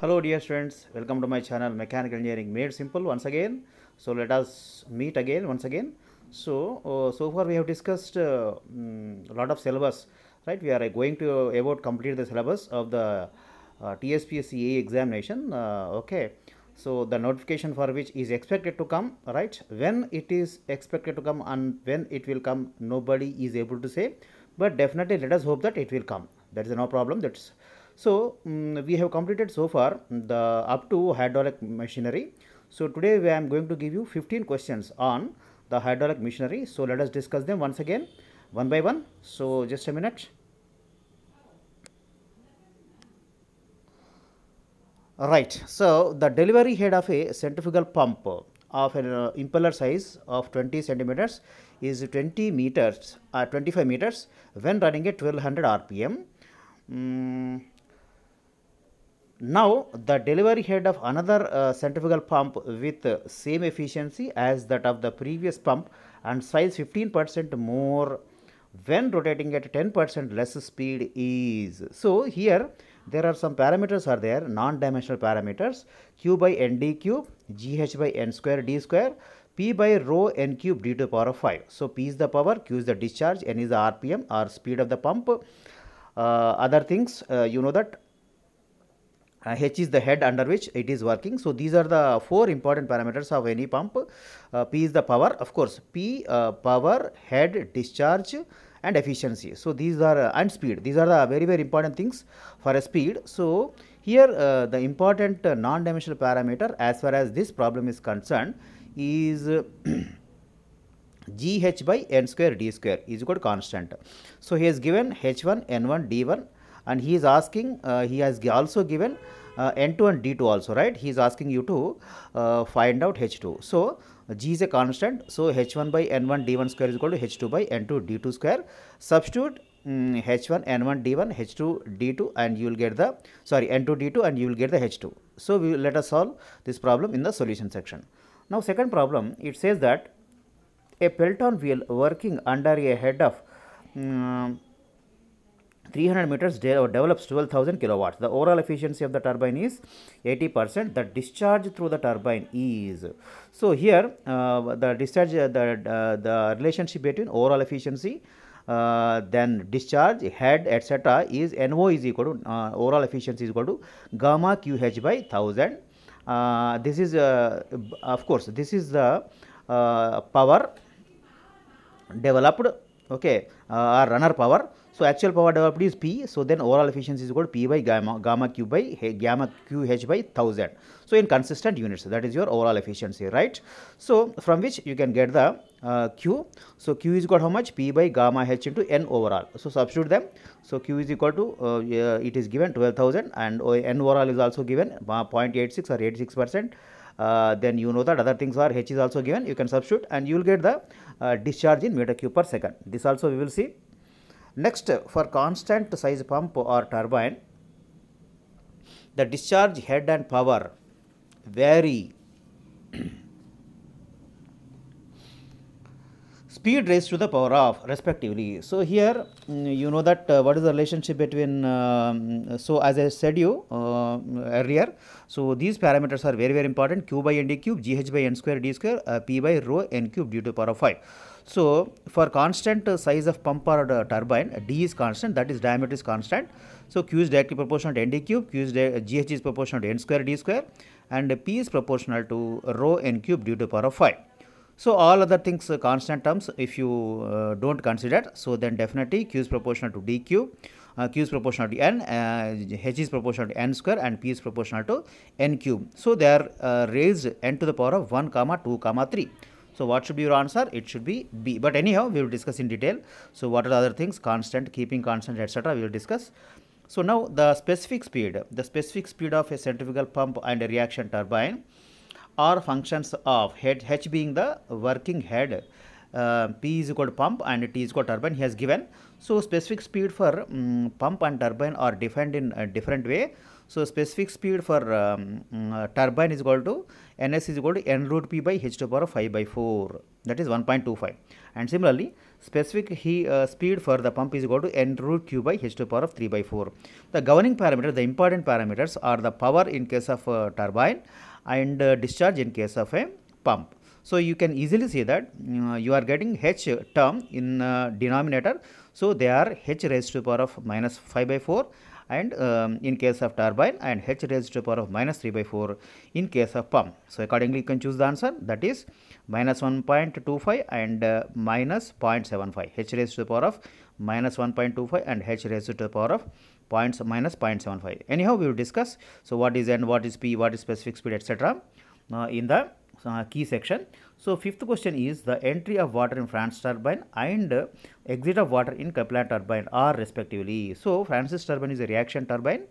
hello dear students welcome to my channel mechanical engineering made simple once again so let us meet again once again so uh, so far we have discussed uh, a mm, lot of syllabus right we are uh, going to about complete the syllabus of the uh, examination uh, okay so the notification for which is expected to come right when it is expected to come and when it will come nobody is able to say but definitely let us hope that it will come that is no problem that's so, um, we have completed so far the up to hydraulic machinery. So, today I am going to give you 15 questions on the hydraulic machinery. So, let us discuss them once again one by one. So, just a minute. Right. So, the delivery head of a centrifugal pump of an uh, impeller size of 20 centimeters is 20 meters, uh, 25 meters when running at 1200 rpm. Mm, now, the delivery head of another uh, centrifugal pump with uh, same efficiency as that of the previous pump and size 15% more when rotating at 10% less speed is. So, here there are some parameters are there, non-dimensional parameters, q by n d cube, gh by n square d square, p by rho n cube d to the power of 5. So, p is the power, q is the discharge, n is the rpm or speed of the pump. Uh, other things, uh, you know that uh, h is the head under which it is working. So, these are the four important parameters of any pump. Uh, P is the power, of course, P uh, power, head, discharge and efficiency. So, these are uh, and speed. These are the very very important things for a speed. So, here uh, the important uh, non-dimensional parameter as far as this problem is concerned is gh by n square d square is equal to constant. So, he has given h1 n1 d1 and he is asking, uh, he has also given uh, N2 and D2 also, right? He is asking you to uh, find out H2. So, G is a constant. So, H1 by N1 D1 square is equal to H2 by N2 D2 square. Substitute H1 N1 D1 H2 D2 and you will get the sorry N2 D2 and you will get the H2. So, we will let us solve this problem in the solution section. Now, second problem it says that a Pelton wheel working under a head of um, 300 meters de uh, develops 12,000 kilowatts. The overall efficiency of the turbine is 80%. The discharge through the turbine is so here uh, the discharge uh, the uh, the relationship between overall efficiency. Uh, then discharge head etc is NO is equal to uh, overall efficiency is equal to gamma QH by 1000. this is of course this is the power developed okay, uh, runner power. So, actual power developed is P. So, then overall efficiency is equal to P by gamma, gamma Q by gamma QH by 1000. So, in consistent units that is your overall efficiency right. So, from which you can get the uh, Q. So, Q is equal to how much P by gamma H into N overall. So, substitute them. So, Q is equal to uh, uh, it is given 12,000 and N overall is also given uh, 0.86 or 86 percent. Uh, then you know that other things are H is also given you can substitute and you will get the uh, discharge in meter cube per second. This also we will see. Next, for constant size pump or turbine, the discharge head and power vary speed raised to the power of respectively. So, here mm, you know that uh, what is the relationship between, uh, mm, so as I said you uh, earlier, so these parameters are very very important q by n d cube, gh by n square d square, uh, p by rho n cube due to power of 5. So, for constant uh, size of pump or uh, turbine, d is constant that is diameter is constant. So, q is directly proportional to n d cube, q is gh is proportional to n square d square and p is proportional to rho n cube due to power of 5. So all other things uh, constant terms if you uh, don't consider so then definitely q is proportional to dq, uh, q is proportional to n, uh, h is proportional to n square and p is proportional to n cube. So they are uh, raised n to the power of 1 comma 2 comma 3. So what should be your answer? It should be B. But anyhow, we will discuss in detail. So what are the other things? Constant, keeping constant, etc. We will discuss. So now the specific speed, the specific speed of a centrifugal pump and a reaction turbine are functions of head h being the working head uh, p is equal to pump and t is equal to turbine he has given so specific speed for um, pump and turbine are defined in a different way so specific speed for um, mm, uh, turbine is equal to ns is equal to n root p by h to the power of 5 by 4 that is 1.25 and similarly specific he, uh, speed for the pump is equal to n root q by h to the power of 3 by 4 the governing parameter the important parameters are the power in case of uh, turbine and uh, discharge in case of a pump. So, you can easily see that uh, you are getting H term in uh, denominator. So, they are H raised to the power of minus 5 by 4 and um, in case of turbine and H raised to the power of minus 3 by 4 in case of pump. So, accordingly you can choose the answer that is minus 1.25 and uh, minus 0.75 H raised to the power of minus 1.25 and H raised to the power of points minus 0.75 anyhow we will discuss so what is n what is p what is specific speed etc uh, in the uh, key section so fifth question is the entry of water in france turbine and uh, exit of water in Kaplan turbine are respectively so francis turbine is a reaction turbine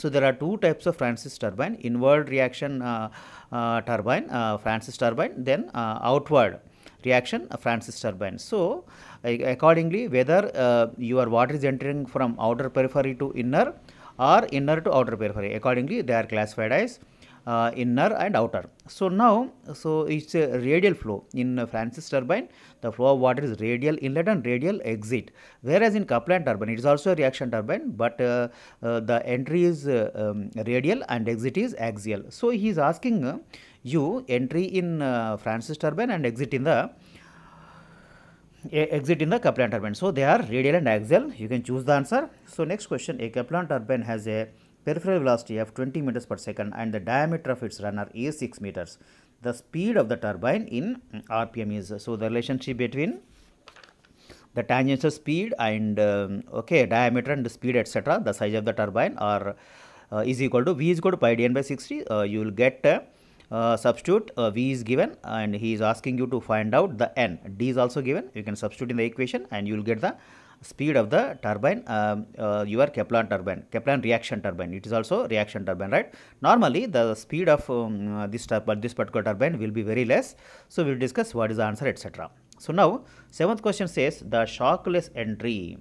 so there are two types of Francis turbine, inward reaction uh, uh, turbine, uh, Francis turbine, then uh, outward reaction uh, Francis turbine. So accordingly whether uh, your water is entering from outer periphery to inner or inner to outer periphery accordingly they are classified as uh, inner and outer. So now, so it's a radial flow in Francis turbine. The flow of water is radial inlet and radial exit. Whereas in Kaplan turbine, it is also a reaction turbine, but uh, uh, the entry is uh, um, radial and exit is axial. So he is asking uh, you entry in Francis turbine and exit in the exit in the Kaplan turbine. So they are radial and axial. You can choose the answer. So next question, a Kaplan turbine has a peripheral velocity of 20 meters per second and the diameter of its runner is 6 meters. The speed of the turbine in RPM is, so the relationship between the tangential speed and um, okay diameter and the speed etc the size of the turbine are uh, is equal to v is equal to pi dn by 60 uh, you will get uh, uh, substitute uh, v is given and he is asking you to find out the n d is also given you can substitute in the equation and you will get the speed of the turbine um, uh, your kaplan turbine Kaplan reaction turbine it is also reaction turbine right normally the speed of um, uh, this this particular turbine will be very less so we will discuss what is the answer etc so now seventh question says the shockless entry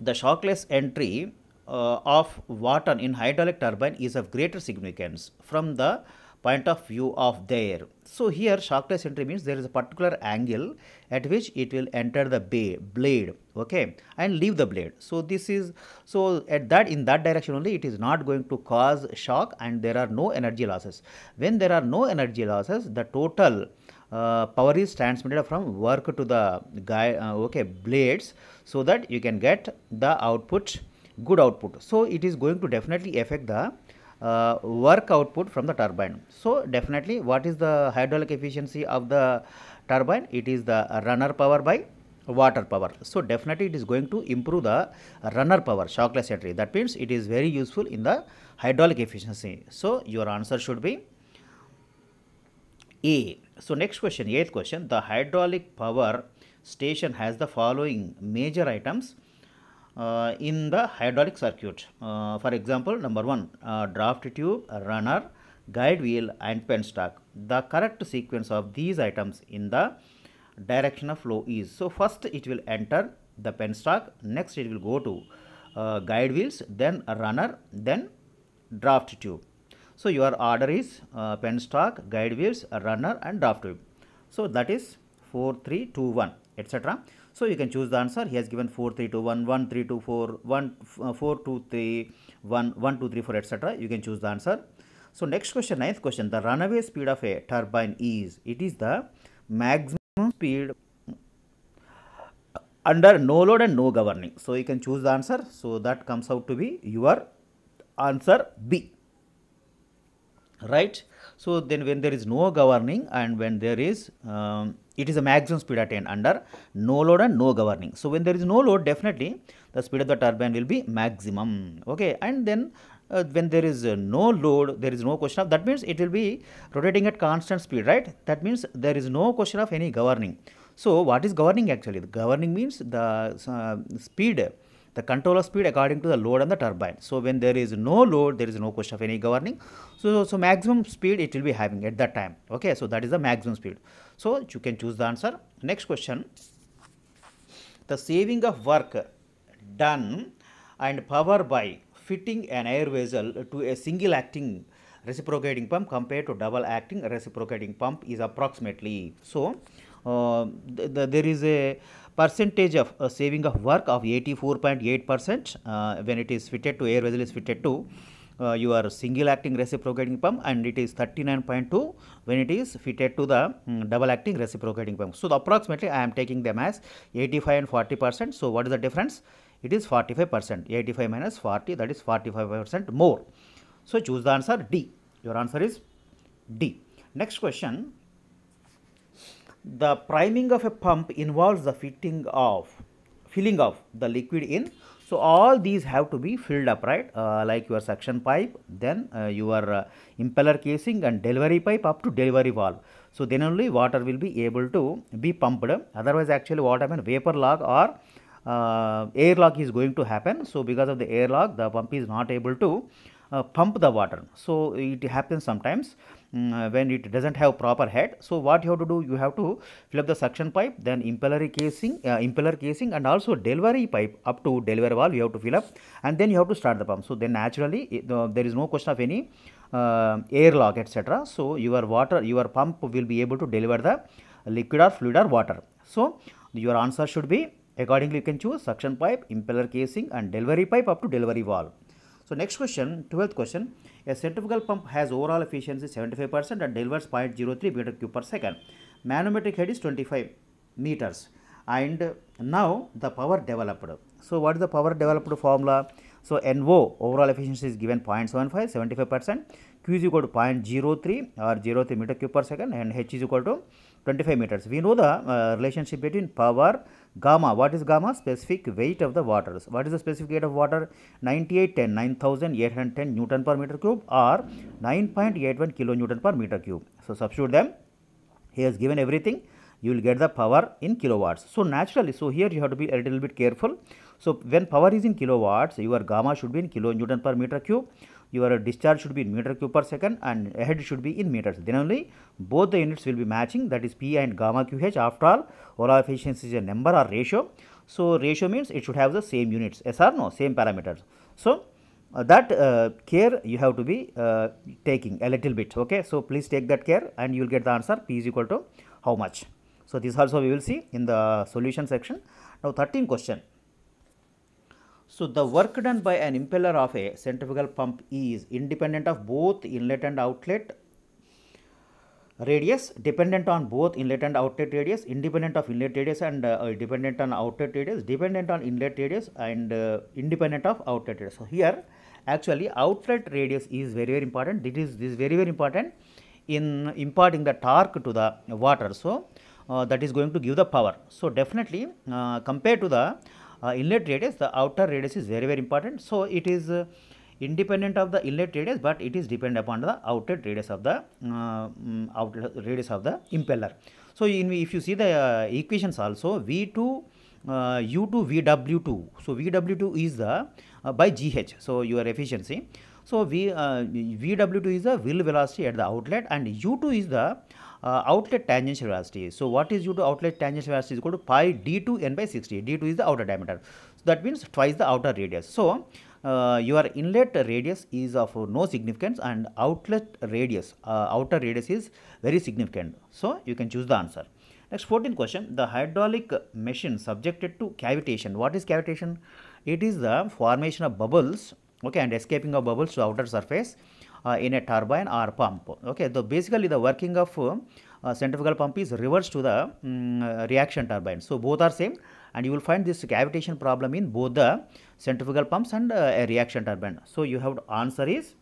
the shockless entry uh, of water in hydraulic turbine is of greater significance from the point of view of there. So, here shockless entry means there is a particular angle at which it will enter the bay, blade okay, and leave the blade. So, this is so at that in that direction only it is not going to cause shock and there are no energy losses. When there are no energy losses the total uh, power is transmitted from work to the guy uh, okay blades so that you can get the output good output. So, it is going to definitely affect the uh, work output from the turbine. So, definitely what is the hydraulic efficiency of the turbine? It is the runner power by water power. So, definitely it is going to improve the runner power shockless entry. That means it is very useful in the hydraulic efficiency. So, your answer should be A. So, next question, eighth question, the hydraulic power station has the following major items uh, in the hydraulic circuit. Uh, for example, number one, uh, draft tube, runner, guide wheel and penstock. The correct sequence of these items in the direction of flow is. So, first it will enter the penstock, next it will go to uh, guide wheels, then runner, then draft tube. So, your order is uh, penstock, guide wheels, runner and draft tube. So, that is 4, 3, 2, 1 etc. So you can choose the answer. He has given 4, 3, 2, 1, 1, 3, 2, 4, 1, uh, 4, 2, 3, 1, 1, 2, 3, 4, etc. You can choose the answer. So next question, ninth question. The runaway speed of a turbine is, it is the maximum speed under no load and no governing. So you can choose the answer. So that comes out to be your answer B. Right. So then when there is no governing and when there is um, it is a maximum speed attained under no load and no governing. So, when there is no load definitely the speed of the turbine will be maximum okay and then uh, when there is uh, no load there is no question of that means it will be rotating at constant speed right that means there is no question of any governing. So, what is governing actually the governing means the uh, speed the controller speed according to the load on the turbine. So, when there is no load, there is no question of any governing. So, so maximum speed it will be having at that time. Okay, so that is the maximum speed. So, you can choose the answer. Next question, the saving of work done and power by fitting an air vessel to a single acting reciprocating pump compared to double acting reciprocating pump is approximately. So, uh, there is a percentage of uh, saving of work of 84.8 percent uh, when it is fitted to air vessel is fitted to uh, your single acting reciprocating pump and it is 39.2 when it is fitted to the um, double acting reciprocating pump. So, approximately I am taking them as 85 and 40 percent. So, what is the difference? It is 45 percent 85 minus 40 that is 45 percent more. So, choose the answer D. Your answer is D. Next question the priming of a pump involves the fitting of filling of the liquid in so all these have to be filled up right uh, like your suction pipe then uh, your uh, impeller casing and delivery pipe up to delivery valve so then only water will be able to be pumped otherwise actually what happen vapor lock or uh, lock is going to happen. So, because of the air lock, the pump is not able to uh, pump the water. So, it happens sometimes Mm, uh, when it doesn't have proper head so what you have to do you have to fill up the suction pipe then impeller casing uh, impeller casing and also delivery pipe up to delivery valve you have to fill up and then you have to start the pump so then naturally it, uh, there is no question of any uh, lock, etc so your water your pump will be able to deliver the liquid or fluid or water so your answer should be accordingly you can choose suction pipe impeller casing and delivery pipe up to delivery valve so next question, 12th question, a centrifugal pump has overall efficiency 75% and delivers 0.03 meter cube per second. Manometric head is 25 meters and now the power developed. So what is the power developed formula? So NO overall efficiency is given 0.75, 75%, Q is equal to 0.03 or 03 meter cube per second and H is equal to 25 meters. We know the uh, relationship between power Gamma, what is gamma? Specific weight of the water. what is the specific weight of water? 9810, 9810 Newton per meter cube or 9.81 kilonewton per meter cube. So, substitute them. He has given everything. You will get the power in kilowatts. So, naturally, so here you have to be a little bit careful. So, when power is in kilowatts, your gamma should be in kilonewton per meter cube your discharge should be in meter cube per second and head should be in meters. Then only both the units will be matching that is P and gamma QH. After all, Ola efficiency is a number or ratio. So, ratio means it should have the same units, S or no, same parameters. So, uh, that uh, care you have to be uh, taking a little bit okay so please take that care and you will get the answer p is equal to how much so this also we will see in the solution section now 13 question so, the work done by an impeller of a centrifugal pump is independent of both inlet and outlet radius, dependent on both inlet and outlet radius, independent of inlet radius and uh, uh dependent on outlet radius, dependent on inlet radius and uh, independent of outlet radius. So, here actually outlet radius is very very important, this is very very important in imparting the torque to the water. So, uh, that is going to give the power. So, definitely uh, compared to the uh, inlet radius, the outer radius is very, very important. So, it is uh, independent of the inlet radius, but it is dependent upon the outer radius of the um, outer radius of the impeller. So, in, if you see the equations also, V2 uh, U2 VW2. So, VW2 is the uh, by GH. So, your efficiency. So, v, uh, VW2 is the wheel velocity at the outlet and U2 is the uh, outlet tangential velocity. So, what is due to outlet tangential velocity is equal to pi d2 n by 60. d2 is the outer diameter. So, that means twice the outer radius. So, uh, your inlet radius is of no significance and outlet radius, uh, outer radius is very significant. So, you can choose the answer. Next 14th question, the hydraulic machine subjected to cavitation. What is cavitation? It is the formation of bubbles okay, and escaping of bubbles to outer surface uh, in a turbine or pump. Okay, so basically the working of uh, centrifugal pump is reversed to the um, reaction turbine. So both are same and you will find this cavitation problem in both the centrifugal pumps and a reaction turbine. So you have answer is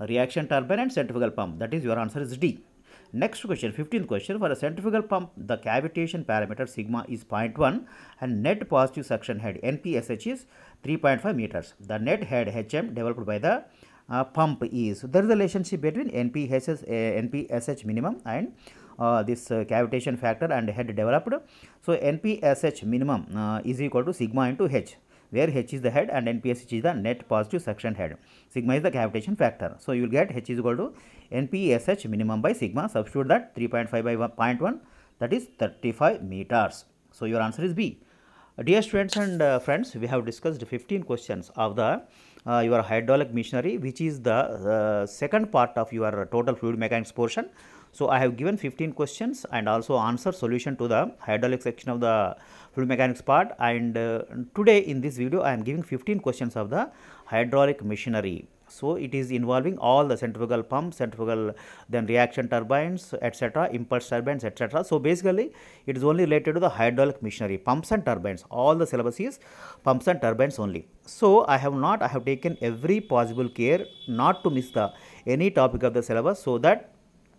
reaction turbine and centrifugal pump that is your answer is D. Next question, 15th question, for a centrifugal pump, the cavitation parameter sigma is 0.1 and net positive suction head NPSH is 3.5 meters. The net head HM developed by the uh, pump is. So, there is a relationship between NPHS, uh, NPSH minimum and uh, this uh, cavitation factor and head developed. So, NPSH minimum uh, is equal to sigma into H where H is the head and NPSH is the net positive suction head. Sigma is the cavitation factor. So, you will get H is equal to NPSH minimum by sigma substitute that 3.5 by 1, 0.1 that is 35 meters. So, your answer is B. Dear students and uh, friends, we have discussed 15 questions of the uh, your hydraulic machinery which is the uh, second part of your total fluid mechanics portion. So, I have given 15 questions and also answer solution to the hydraulic section of the fluid mechanics part and uh, today in this video I am giving 15 questions of the hydraulic machinery. So, it is involving all the centrifugal pumps, centrifugal then reaction turbines etc, impulse turbines etc. So, basically it is only related to the hydraulic machinery pumps and turbines all the syllabus is pumps and turbines only. So, I have not I have taken every possible care not to miss the any topic of the syllabus so that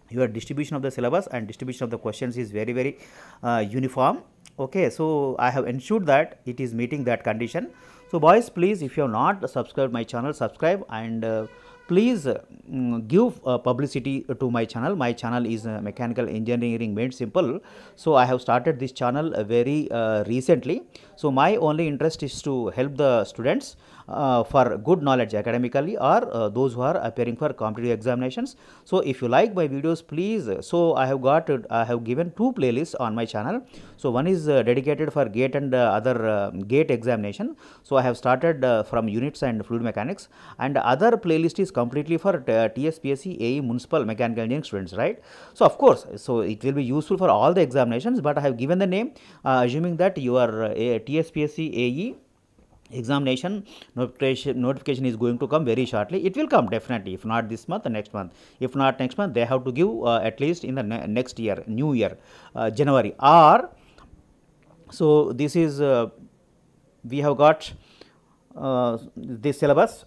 your distribution of the syllabus and distribution of the questions is very very uh, uniform okay so i have ensured that it is meeting that condition so, boys please if you have not subscribed my channel subscribe and uh, please uh, give uh, publicity to my channel. My channel is uh, mechanical engineering made simple. So, I have started this channel uh, very uh, recently. So, my only interest is to help the students. Uh, for good knowledge academically or uh, those who are appearing for competitive examinations. So, if you like my videos please, uh, so I have got, I have given two playlists on my channel. So, one is dedicated for GATE and other GATE examination. So, I have started from units and fluid mechanics and other playlist is completely for TSPSC AE Municipal Mechanical Engineering students, right. So, of course, so it will be useful for all the examinations, but I have given the name uh, assuming that you are uh, TSPSC AE examination notification notification is going to come very shortly it will come definitely if not this month next month if not next month they have to give uh, at least in the ne next year new year uh, january or so this is uh, we have got uh, this syllabus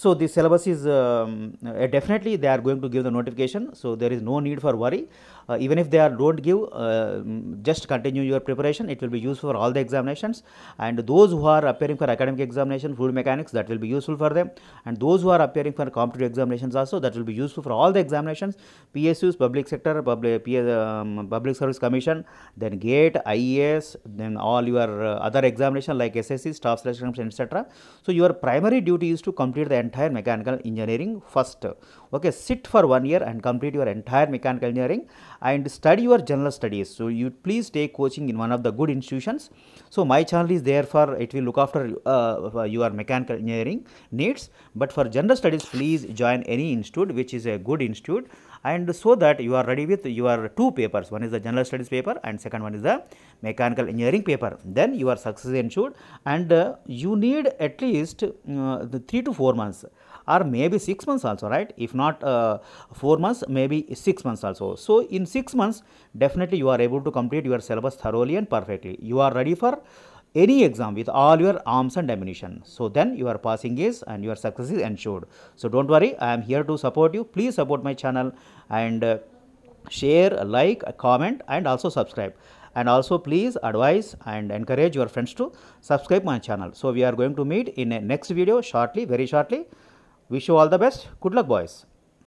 so the syllabus is um, uh, definitely they are going to give the notification so there is no need for worry uh, even if they are don't give uh, just continue your preparation it will be useful for all the examinations and those who are appearing for academic examination fluid mechanics that will be useful for them and those who are appearing for competitive examinations also that will be useful for all the examinations PSUs public sector public, PS, uh, um, public service commission then gate IES then all your uh, other examination like SSC staff selection etc so your primary duty is to complete the entire mechanical engineering first okay sit for one year and complete your entire mechanical engineering and study your general studies. So, you please take coaching in one of the good institutions. So, my channel is there for it will look after uh, uh your mechanical engineering needs, but for general studies please join any institute which is a good institute and so that you are ready with your two papers one is the general studies paper and second one is the mechanical engineering paper then your success ensured and uh, you need at least uh, the 3 to 4 months or maybe 6 months also right if not uh, 4 months maybe 6 months also so in 6 months definitely you are able to complete your syllabus thoroughly and perfectly you are ready for any exam with all your arms and ammunition. So then your passing is and your success is ensured. So don't worry, I am here to support you. Please support my channel and uh, share, like, comment and also subscribe. And also please advise and encourage your friends to subscribe my channel. So we are going to meet in a next video shortly, very shortly. Wish you all the best. Good luck boys.